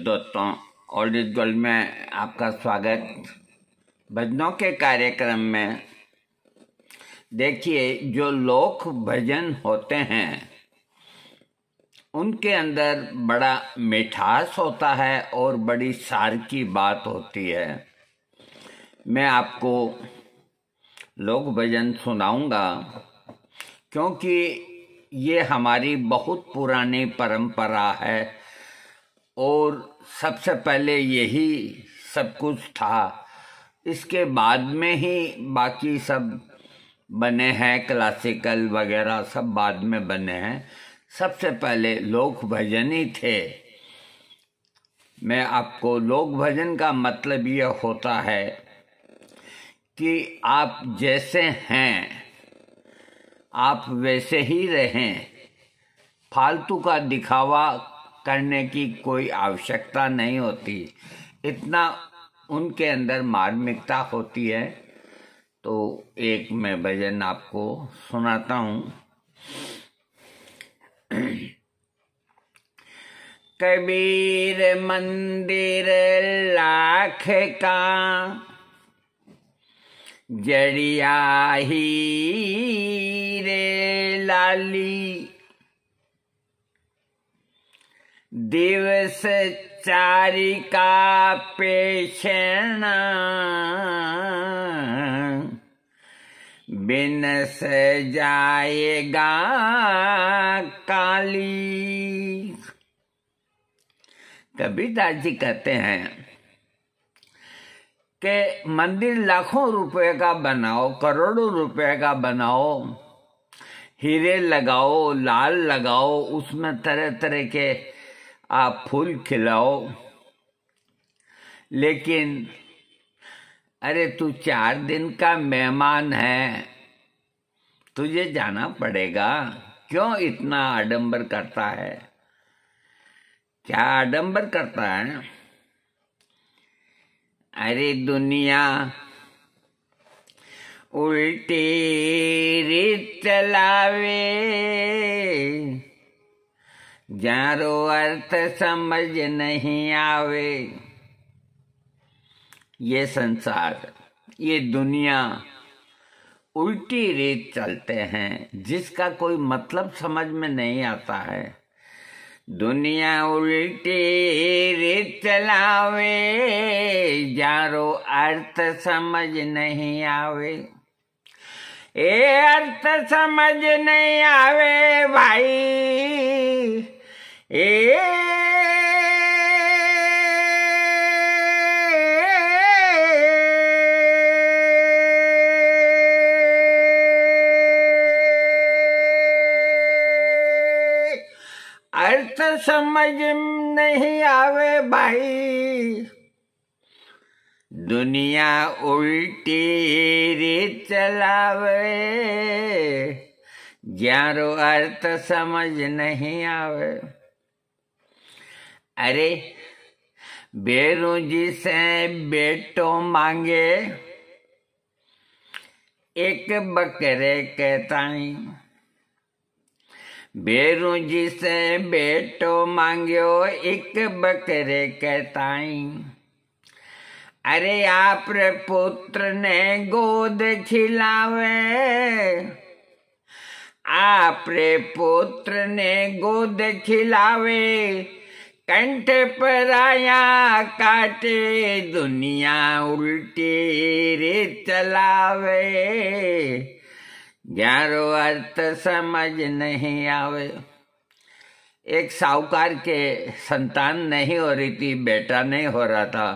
दोस्तों old gold में आपका स्वागत भजनों के कार्यक्रम में देखिए जो लोक भजन होते हैं उनके अंदर बड़ा मिठास होता है और बड़ी सार की बात होती है मैं आपको लोक भजन सुनाऊंगा क्योंकि ये हमारी बहुत पुरानी परंपरा है और सबसे पहले यही सब कुछ था इसके बाद में ही बाकी सब बने हैं क्लासिकल वगैरह सब बाद में बने हैं सबसे पहले लोक भजन ही थे मैं आपको लोक भजन का मतलब यह होता है कि आप जैसे हैं आप वैसे ही रहें फालतू का दिखावा करने की कोई आवश्यकता नहीं होती इतना उनके अंदर मार्मिकता होती है तो एक मैं भजन आपको सुनाता हूँ कबीर मंदिर लाख का जड़िया ही रे लाली दिवस चारिका पेषण बिनस जाएगा काली कबीरदास जी कहते हैं कि मंदिर लाखों रुपए का बनाओ करोड़ों रुपए का बनाओ हीरे लगाओ लाल लगाओ उसमें तरह तरह के आप फूल खिलाओ लेकिन अरे तू चार दिन का मेहमान है तुझे जाना पड़ेगा क्यों इतना आडंबर करता है क्या आडंबर करता है अरे दुनिया उल्टी रीत लावे जारो अर्थ समझ नहीं आवे ये संसार ये दुनिया उल्टी रीत चलते हैं जिसका कोई मतलब समझ में नहीं आता है दुनिया उल्टी रीत चलावे जारो अर्थ समझ नहीं आवे ए अर्थ समझ नहीं आवे भाई अर्थ समझ नहीं आवे भाई दुनिया उल्टी रे चलावे ज्ञान अर्थ समझ नहीं आवे अरे जी से बेटो मांगे एक बकरे बेरू जी से बेटो मांगो एक बकरे ताई अरे आप पुत्र ने गोद खिलावे आप पुत्र ने गोद खिलावे कंठ पर आया काटे दुनिया उल्टी रे चलावे ग्यारो अर्थ समझ नहीं आवे एक साहूकार के संतान नहीं हो रही थी बेटा नहीं हो रहा था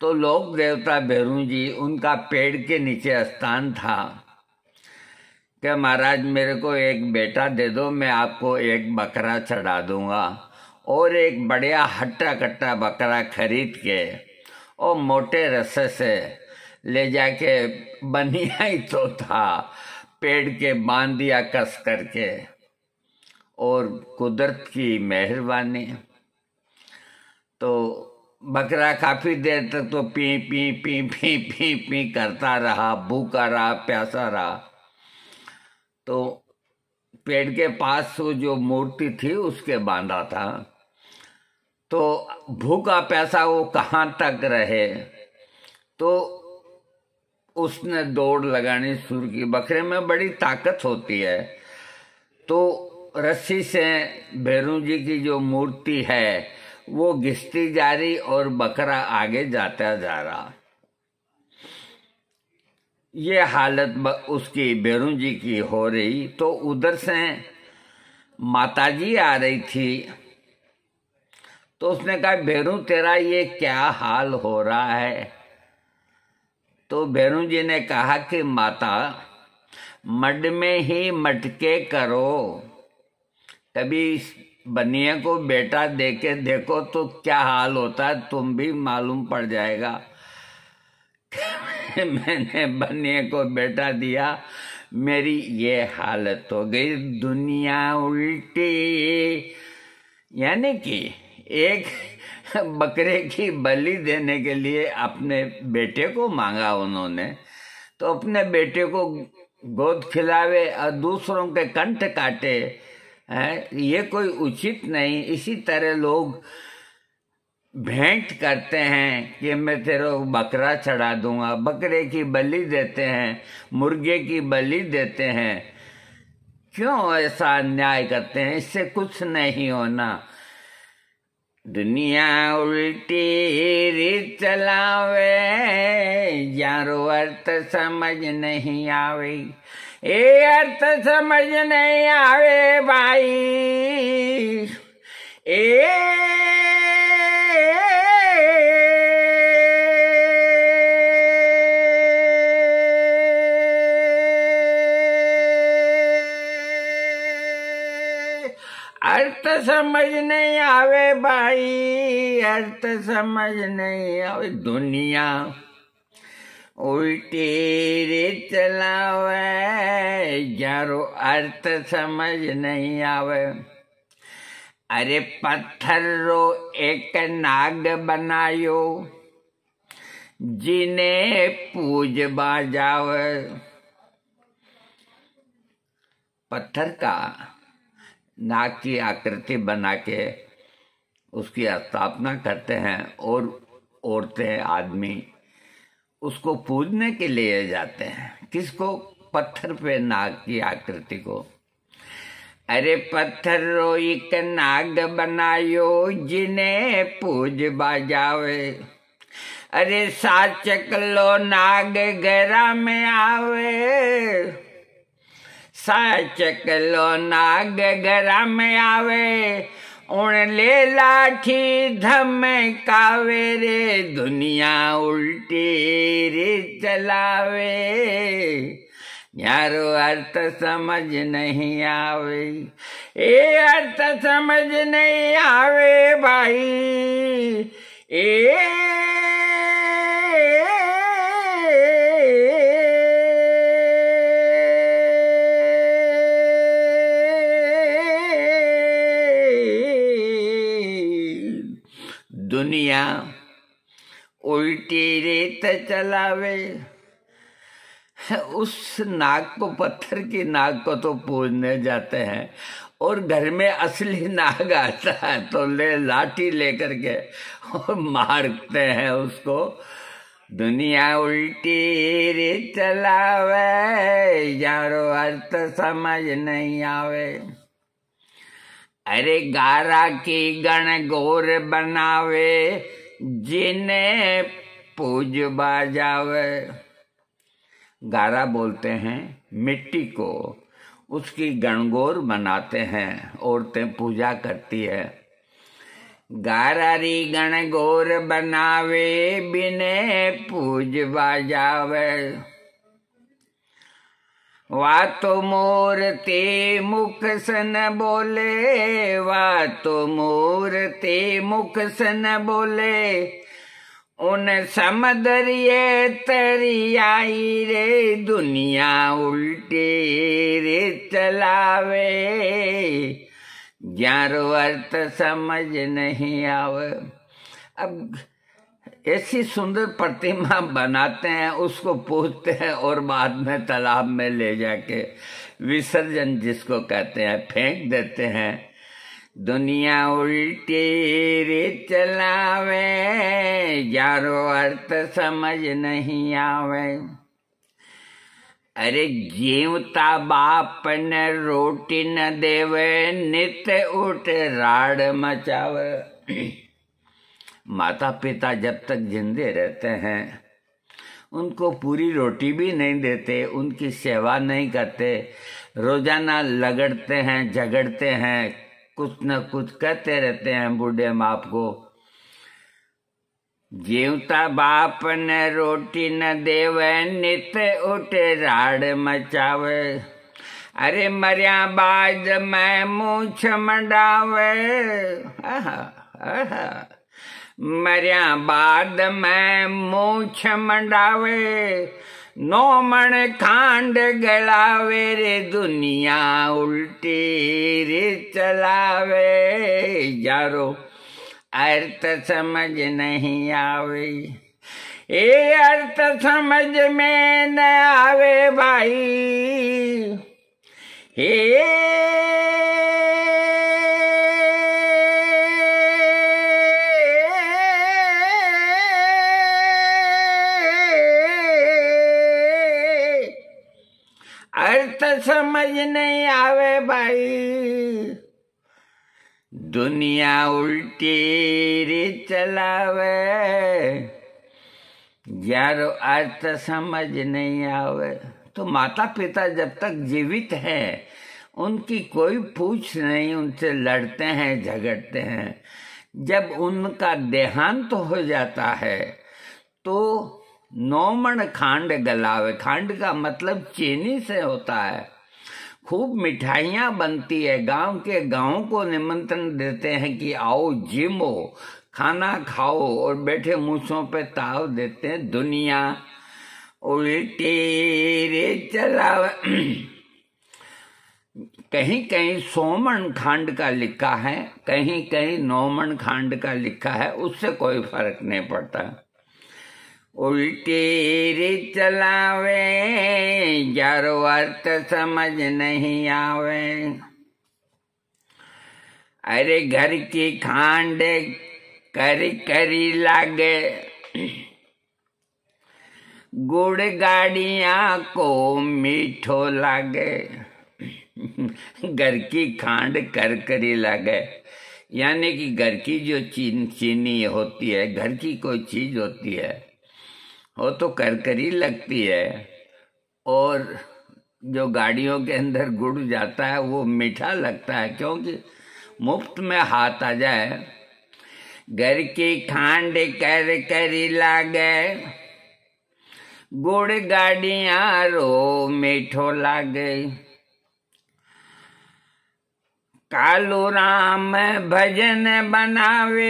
तो लोक देवता भैरू जी उनका पेड़ के नीचे स्थान था क्या महाराज मेरे को एक बेटा दे दो मैं आपको एक बकरा चढ़ा दूंगा और एक बढ़िया हट्टा कट्टा बकरा खरीद के और मोटे रस्से से ले जाके बनिया ही तो था पेड़ के बांध दिया कस करके और कुदरत की मेहरबानी तो बकरा काफ़ी देर तक तो पी पी पी पी पी पी करता रहा भूखा रहा प्यासा रहा तो पेड़ के पास वो जो मूर्ति थी उसके बांधा था तो भूखा पैसा वो कहाँ तक रहे तो उसने दौड़ लगानी शुरू की बकरे में बड़ी ताकत होती है तो रस्सी से भैरू जी की जो मूर्ति है वो घिसती जा रही और बकरा आगे जाता जा रहा ये हालत उसकी भैरू जी की हो रही तो उधर से माताजी आ रही थी तो उसने कहा भैरू तेरा ये क्या हाल हो रहा है तो भैरू जी ने कहा कि माता मड में ही मटके करो कभी बनिए को बेटा दे के देखो तो क्या हाल होता है तुम भी मालूम पड़ जाएगा मैंने बनिए को बेटा दिया मेरी ये हालत हो गई दुनिया उल्टी यानी कि एक बकरे की बलि देने के लिए अपने बेटे को मांगा उन्होंने तो अपने बेटे को गोद खिलावे और दूसरों के कंठ काटे है ये कोई उचित नहीं इसी तरह लोग भेंट करते हैं कि मैं तेरे को बकरा चढ़ा दूंगा बकरे की बलि देते हैं मुर्गे की बलि देते हैं क्यों ऐसा अन्याय करते हैं इससे कुछ नहीं होना दुनिया उल्टी रीत चलावे यारो अर्थ समझ नहीं आवे ए अर्थ समझ नहीं आवे भाई ए समझ नहीं आवे भाई अर्थ समझ नहीं आवे दुनिया उल्टे रे चलावे जारो अर्थ समझ नहीं आवे अरे पत्थर रो एक नाग बनायो जिने पूज बाजाव पत्थर का नाग की आकृति बना के उसकी स्थापना करते हैं और औरतें आदमी उसको पूजने के लिए जाते हैं किसको पत्थर पे नाग की आकृति को अरे पत्थर रोई नाग बनायो जिन्हें पूज बाजावे अरे सा चकलो नाग घरा में आवे સાચ કલો નાગ ગરામે आवे उन ले लाठी कावे रे दुनिया उल्टी रे चलावे यारो अर्थ समझ नहीं आवे ये अर्थ समझ नहीं आवे भाई ए दुनिया उल्टी रेत चलावे उस नाक को पत्थर की नाक को तो पूजने जाते हैं और घर में असली नाग आता है तो ले लाठी लेकर के और मारते हैं उसको दुनिया उल्टी रे चलावे यारो अर्थ समझ नहीं आवे अरे गारा की गण गोर बनावे जिने पूज बाजावे गारा बोलते हैं मिट्टी को उसकी गणगौर बनाते हैं औरतें पूजा करती है गारारी गणगौर बनावे बिने पूजबा जावे तो मोर ते मुख सन बोले तो मोर ते मुख सन बोले उन समदरिए तरी आई रे दुनिया उल्टे रे चलावे ज्ञान अर्थ समझ नहीं आवे अब ऐसी सुंदर प्रतिमा बनाते हैं उसको पूजते हैं और बाद में तालाब में ले जाके विसर्जन जिसको कहते हैं फेंक देते हैं दुनिया उल्टी रे चलावे यारो अर्थ समझ नहीं आवे अरे जीवता बाप न रोटी न देवे नित उठ राड मचावे माता पिता जब तक जिंदे रहते हैं उनको पूरी रोटी भी नहीं देते उनकी सेवा नहीं करते रोजाना लगड़ते हैं झगड़ते हैं कुछ न कुछ कहते रहते हैं बूढ़े बाप को जीवता बाप ने रोटी न देवे नित उठे राड़ मचावे अरे मरिया बाज मैं मुँह छमडावे आहा आहा मरिया बाद में मोक्ष मंडावे नो मण खांड गलावे रे दुनिया उल्टी रे चलावे यारो अर्थ समझ नहीं आवे ये अर्थ समझ में न आवे भाई हे समझ नहीं आवे भाई दुनिया उल्टी रे चलावे यार आज समझ नहीं आवे तो माता पिता जब तक जीवित है उनकी कोई पूछ नहीं उनसे लड़ते हैं झगड़ते हैं जब उनका देहांत तो हो जाता है तो नोमण खांड गलावे खांड का मतलब चीनी से होता है खूब मिठाइयाँ बनती है गांव के गांव को निमंत्रण देते हैं कि आओ जिमो खाना खाओ और बैठे मूसों पे ताव देते हैं दुनिया उल्टी रे चलावे कहीं कहीं सोमन खांड का लिखा है कहीं कहीं नोमन खांड का लिखा है उससे कोई फर्क नहीं पड़ता उल्टी रीत चलावे जारो अर्थ समझ नहीं आवे अरे घर की खांड करी करी लागे गुड़ गाड़िया को मीठो लागे घर की खांड कर करी लागे यानी कि घर की जो चीन चीनी होती है घर की कोई चीज होती है वो तो करकरी लगती है और जो गाड़ियों के अंदर गुड़ जाता है वो मीठा लगता है क्योंकि मुफ्त में हाथ आ जाए घर की खांड कर करी लागे गुड़ गाड़िया रो मीठो लागे कालू राम भजन बनावे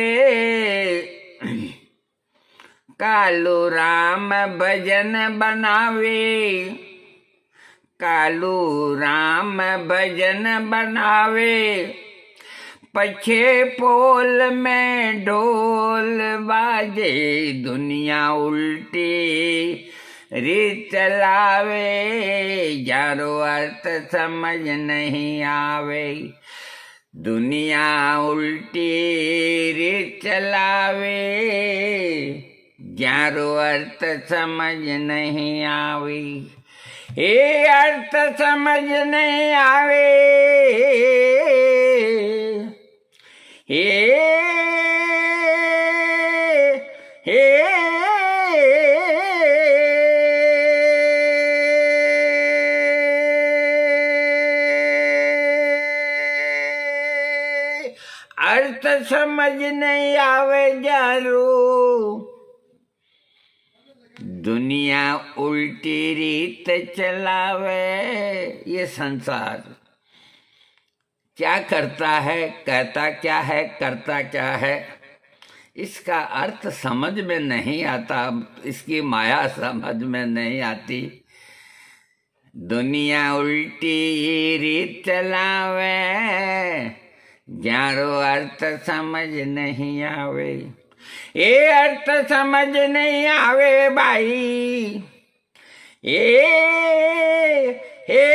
कालू राम भजन बनावे कालू राम भजन बनावे पछे पोल में ढोल बाजे दुनिया उल्टी रीत चलावे जारो अर्थ समझ नहीं आवे दुनिया उल्टी रीत चलावे जारो अर्थ समझ नहीं आवे ये अर्थ समझ नहीं आवे ये अर्थ समझ नहीं आवे जारू दुनिया उल्टी रीत चलावे ये संसार क्या करता है कहता क्या है करता क्या है इसका अर्थ समझ में नहीं आता इसकी माया समझ में नहीं आती दुनिया उल्टी रीत चलावे जारो अर्थ समझ नहीं आवे ये अर्थ समझ नहीं आवे भाई ए हे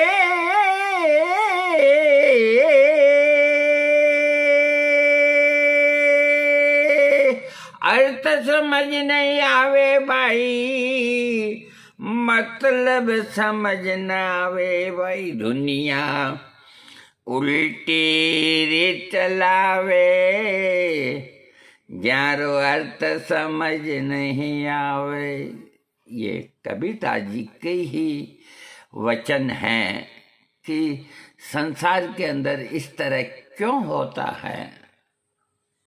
अर्थ समझ नहीं आवे भाई मतलब समझ न आवे भाई दुनिया उल्टी रे चलावे ग्यारो अर्थ समझ नहीं आवे ये कविता जी के ही वचन हैं कि संसार के अंदर इस तरह क्यों होता है